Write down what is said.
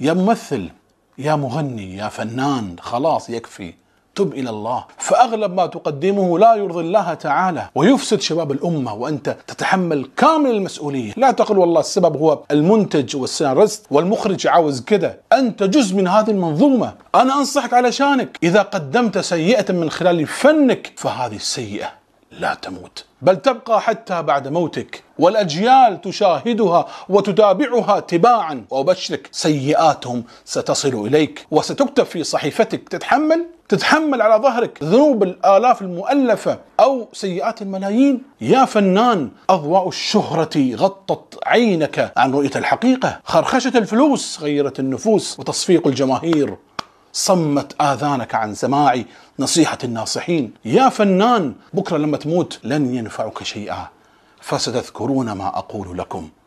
يا ممثل يا مغني يا فنان خلاص يكفي تب الى الله فاغلب ما تقدمه لا يرضي الله تعالى ويفسد شباب الامه وانت تتحمل كامل المسؤوليه لا تقل والله السبب هو المنتج والسيناريست والمخرج عاوز كده انت جزء من هذه المنظومه انا انصحك علشانك اذا قدمت سيئه من خلال فنك فهذه السيئه لا تموت بل تبقى حتى بعد موتك والاجيال تشاهدها وتتابعها تباعا وابشرك سيئاتهم ستصل اليك وستكتب في صحيفتك تتحمل تتحمل على ظهرك ذنوب الالاف المؤلفه او سيئات الملايين يا فنان اضواء الشهره غطت عينك عن رؤيه الحقيقه خرخشه الفلوس غيرت النفوس وتصفيق الجماهير صمت آذانك عن سماع نصيحة الناصحين يا فنان بكرة لما تموت لن ينفعك شيئا فستذكرون ما أقول لكم